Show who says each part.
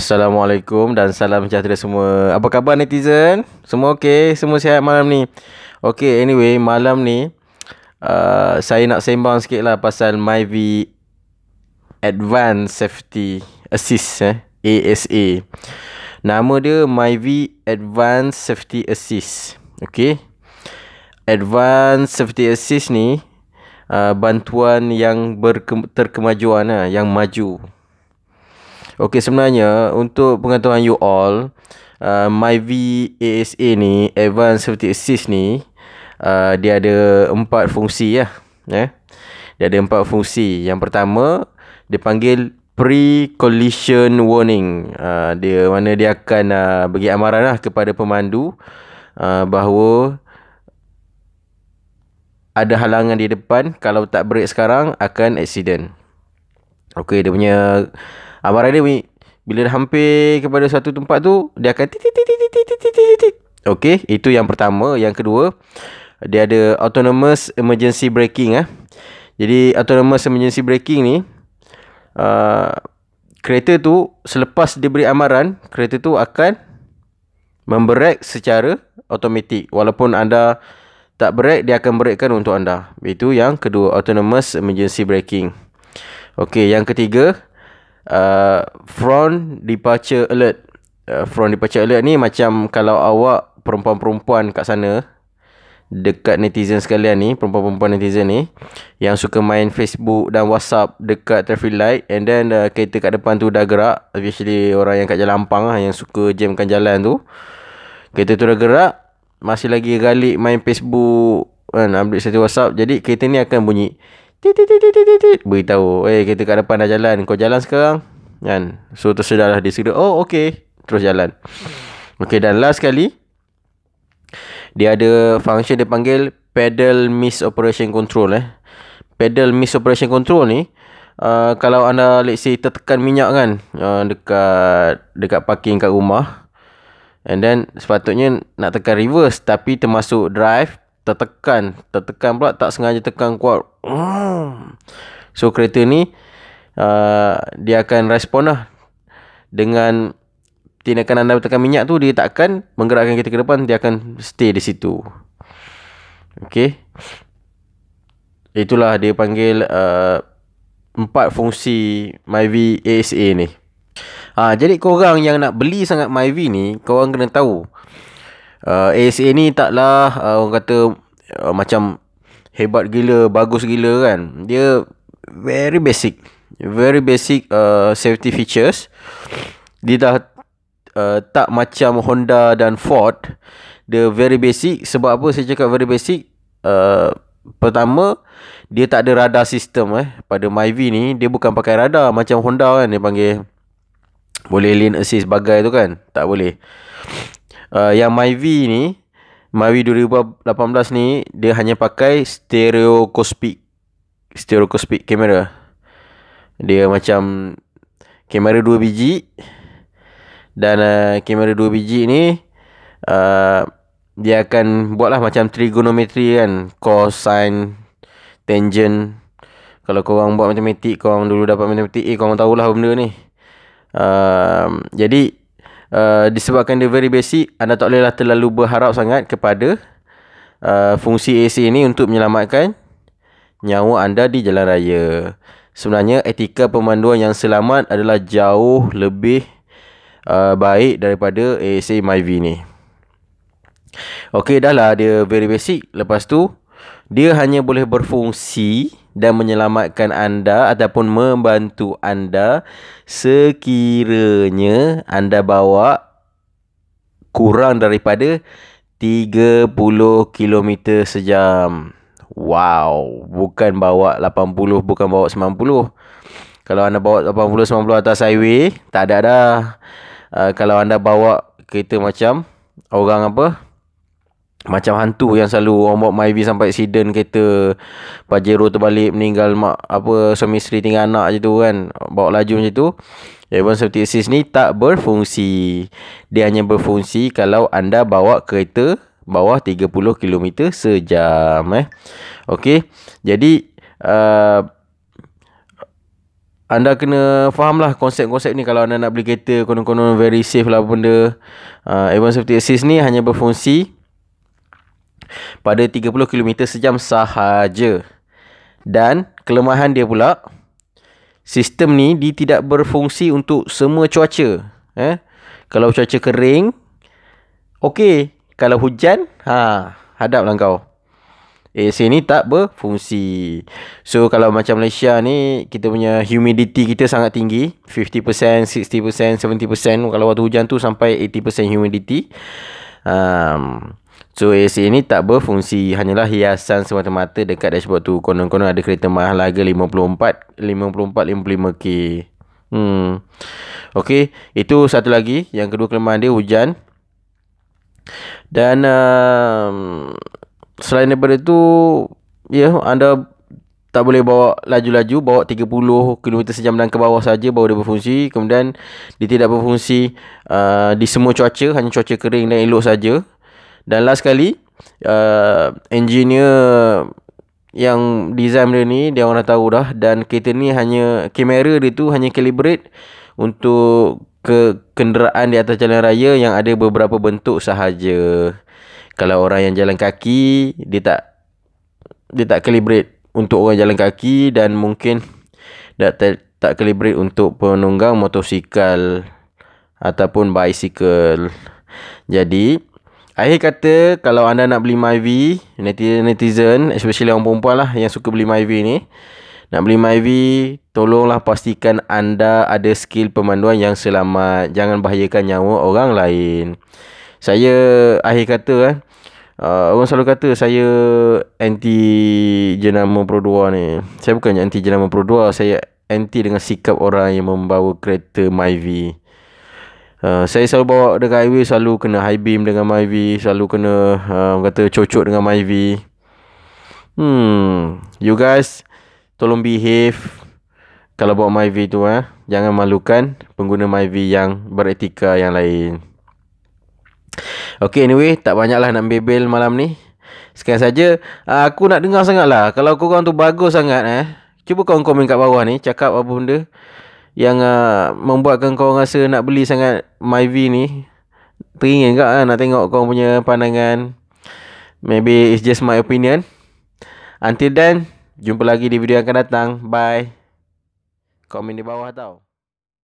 Speaker 1: Assalamualaikum dan salam sejahtera semua. Apa khabar netizen? Semua okey? Semua sihat malam ni? Okey, anyway, malam ni uh, saya nak sembang sikit lah pasal MyV Advanced Safety Assist eh? ASA. Nama dia MyV Advanced Safety Assist. Okey. Advanced Safety Assist ni uh, bantuan yang terkemajuan lah, yang maju. Okey, sebenarnya untuk pengetahuan you all uh, MyV ASA ni Advanced Safety Assist ni uh, Dia ada empat fungsi ya. Yeah. Dia ada empat fungsi Yang pertama dia panggil pre-collision warning uh, Dia mana dia akan uh, bagi amaran lah kepada pemandu uh, Bahawa ada halangan di depan kalau tak break sekarang akan accident. Okey dia punya Abang rider bunyi Bila dah hampir kepada satu tempat tu Dia akan Okey, itu yang pertama Yang kedua Dia ada autonomous emergency braking eh. Jadi autonomous emergency braking ni uh, Kereta tu selepas diberi amaran Kereta tu akan Memberek secara automatik Walaupun anda tak brek Dia akan brekkan untuk anda Itu yang kedua Autonomous emergency braking Okey, yang ketiga uh, front departure alert. Uh, front departure alert ni macam kalau awak perempuan-perempuan kat sana dekat netizen sekalian ni, perempuan-perempuan netizen ni yang suka main Facebook dan WhatsApp dekat traffic light and then uh, kereta kat depan tu dah gerak, especially orang yang kat jalan ampang lah yang suka jamkan jalan tu. Kereta tu dah gerak, masih lagi galik main Facebook kan ambil satu WhatsApp. Jadi kereta ni akan bunyi Tit tit tit tit tit beritahu, "Eh, kereta kat depan dah jalan. Kau jalan sekarang." Kan? So tersedarlah dia segera, "Oh, okey." Terus jalan. Okey, dan last kali dia ada function dia panggil pedal miss operation control eh. Pedal miss operation control ni Uh, kalau anda let's say tertekan minyak kan uh, dekat dekat parking kat rumah and then sepatutnya nak tekan reverse tapi termasuk drive tertekan tertekan pula tak sengaja tekan kuat hmm. so kereta ni uh, dia akan respon lah dengan tindakan anda tekan minyak tu dia takkan menggerakkan kereta ke depan dia akan stay di situ Okay itulah dia panggil uh, empat fungsi MyV ASA ni ha, jadi korang yang nak beli sangat Myvi ni korang kena tahu uh, ASA ni taklah uh, orang kata uh, macam hebat gila, bagus gila kan. Dia very basic. Very basic uh, safety features. Dia dah uh, tak macam Honda dan Ford. Dia very basic. Sebab apa saya cakap very basic? Uh, pertama, dia tak ada radar system eh. Pada Myvi ni, dia bukan pakai radar macam Honda kan. Dia panggil boleh lane assist bagai tu kan. Tak boleh uh, yang Myvi ni Myvi 2018 ni dia hanya pakai stereoscopic stereoscopic kamera dia macam kamera 2 biji dan uh, kamera 2 biji ni uh, dia akan buat lah macam trigonometri kan cos tangent kalau kau orang buat matematik kau orang dulu dapat matematik eh kau orang tahulah benda ni uh, jadi uh, disebabkan dia very basic anda tak bolehlah terlalu berharap sangat kepada uh, fungsi AC ini untuk menyelamatkan nyawa anda di jalan raya sebenarnya etika pemanduan yang selamat adalah jauh lebih uh, baik daripada AC Myvi ni Okey dah lah dia very basic lepas tu dia hanya boleh berfungsi dan menyelamatkan anda ataupun membantu anda sekiranya anda bawa kurang daripada 30 km sejam. Wow, bukan bawa 80, bukan bawa 90. Kalau anda bawa 80 90 atas highway, tak ada dah. Uh, kalau anda bawa kereta macam orang apa? Macam hantu yang selalu orang bawa Myvi sampai accident kereta Pajero terbalik meninggal mak apa suami isteri tinggal anak je tu kan bawa laju macam tu Airborne ya, Safety Assist ni tak berfungsi dia hanya berfungsi kalau anda bawa kereta bawah 30 km sejam eh okey jadi uh, anda kena faham lah konsep-konsep ni kalau anda nak beli kereta konon-konon very safe lah benda uh, Airborne Safety Assist ni hanya berfungsi pada 30km sejam sahaja. Dan kelemahan dia pula, sistem ni dia tidak berfungsi untuk semua cuaca. Eh? Kalau cuaca kering, okey. Kalau hujan, ha, hadaplah kau. AC ni tak berfungsi. So kalau macam Malaysia ni, kita punya humidity kita sangat tinggi. 50%, 60%, 70%. Kalau waktu hujan tu sampai 80% humidity. Um, So AC ni tak berfungsi Hanyalah hiasan semata-mata dekat dashboard tu Konon-konon ada kereta mahal harga 54 55k Hmm. Okey, itu satu lagi. Yang kedua kelemahan dia hujan. Dan um, selain daripada itu, ya yeah, anda tak boleh bawa laju-laju, bawa 30 km sejam dan ke bawah saja bawa dia berfungsi. Kemudian dia tidak berfungsi uh, di semua cuaca, hanya cuaca kering dan elok saja. Dan last kali uh, Engineer Yang design dia ni Dia orang dah tahu dah Dan kereta ni hanya Kamera dia tu hanya calibrate Untuk ke kenderaan di atas jalan raya Yang ada beberapa bentuk sahaja Kalau orang yang jalan kaki Dia tak Dia tak calibrate Untuk orang jalan kaki Dan mungkin Tak tak calibrate untuk penunggang motosikal ataupun bicycle. Jadi, Akhir kata, kalau anda nak beli Myvi, netizen-netizen, especially orang perempuan lah yang suka beli Myvi ni, nak beli Myvi, tolonglah pastikan anda ada skill pemanduan yang selamat. Jangan bahayakan nyawa orang lain. Saya akhir kata kan, uh, orang selalu kata saya anti jenama Pro 2 ni. Saya bukan anti jenama Pro 2, saya anti dengan sikap orang yang membawa kereta Myvi. Uh, saya selalu bawa dengan Ivy selalu kena high beam dengan Ivy, selalu kena uh, kata cocok dengan Ivy. Hmm, you guys tolong behave kalau bawa Ivy tu eh. Jangan malukan pengguna Ivy yang beretika yang lain. Okay anyway, tak banyaklah nak bebel malam ni. Sekian saja. Uh, aku nak dengar sangatlah kalau kau orang tu bagus sangat eh. Cuba kau komen kat bawah ni cakap apa benda yang uh, membuatkan kau rasa nak beli sangat MyV ni teringin tak lah nak tengok kau punya pandangan maybe it's just my opinion until then jumpa lagi di video yang akan datang bye Comment di bawah tau